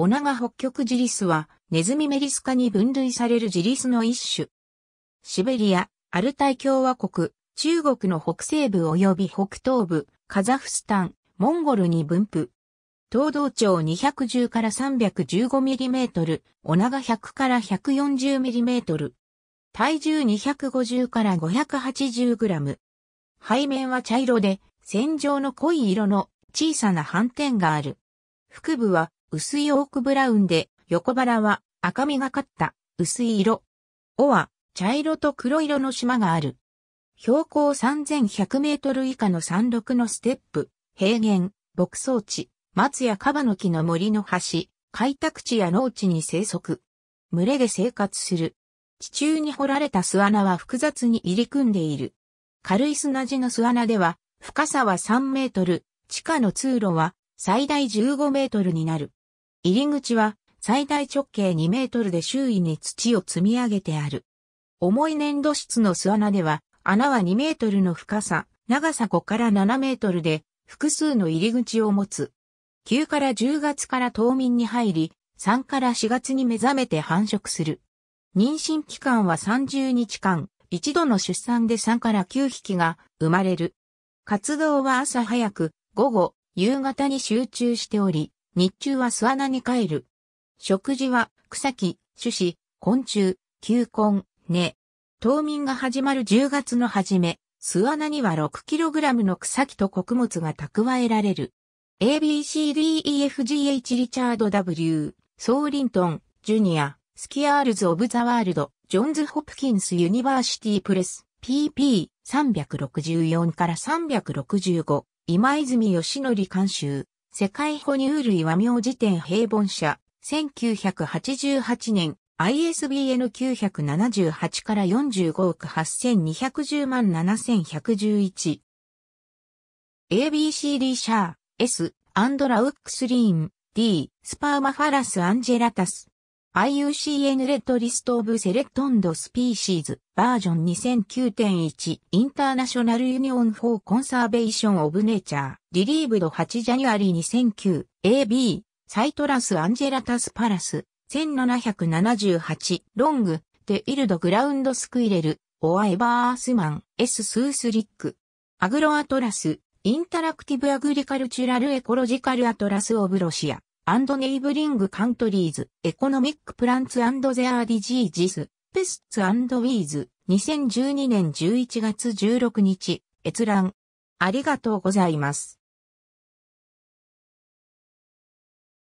オナガ北極ジリスは、ネズミメリス科に分類されるジリスの一種。シベリア、アルタイ共和国、中国の北西部及び北東部、カザフスタン、モンゴルに分布。東道長210から 315mm、お長100から1 4 0トル。体重250から5 8 0ム。背面は茶色で、線状の濃い色の小さな斑点がある。腹部は薄いオークブラウンで、横腹は赤みがかった薄い色。尾は茶色と黒色の島がある。標高3100メートル以下の山麓のステップ、平原、牧草地、松やカバの木の森の端、開拓地や農地に生息。群れで生活する。地中に掘られた巣穴は複雑に入り組んでいる。軽い砂地の巣穴では、深さは3メートル、地下の通路は最大15メートルになる。入り口は最大直径2メートルで周囲に土を積み上げてある。重い粘土質の巣穴では、穴は2メートルの深さ、長さ5から7メートルで、複数の入り口を持つ。9から10月から冬眠に入り、3から4月に目覚めて繁殖する。妊娠期間は30日間、一度の出産で3から9匹が生まれる。活動は朝早く、午後、夕方に集中しており、日中は巣穴に帰る。食事は草木、種子、昆虫、球根、根。冬眠が始まる10月の初め、巣穴には 6kg の草木と穀物が蓄えられる。ABCDEFGH リチャード W、ソーリントン、ジュニア、スキアールズ・オブ・ザ・ワールド、ジョンズ・ホプキンス・ユニバーシティ・プレス、PP364 から365、今泉義則監修、世界哺乳類和名辞典平凡社、1988年、ISBN 978から45億8210万7111。ABCD シャー、S、アンドラウックスリーン、D、スパーマファラスアンジェラタス。IUCN レッドリストオブセレクトンドスピーシーズバージョン2009.1インターナショナルユニオンフォーコンサーベーションオブネイチャーリリーブド8ジャニュアリー2009 AB サイトラスアンジェラタスパラス1778ロングデイルドグラウンドスクイレルオアエバースマン S スースリックアグロアトラスインタラクティブアグリカルチュラルエコロジカルアトラスオブロシア and neighboring countries, economic plants and their diseases, pests and weeds, 2012年11月16日、閲覧。ありがとうございます。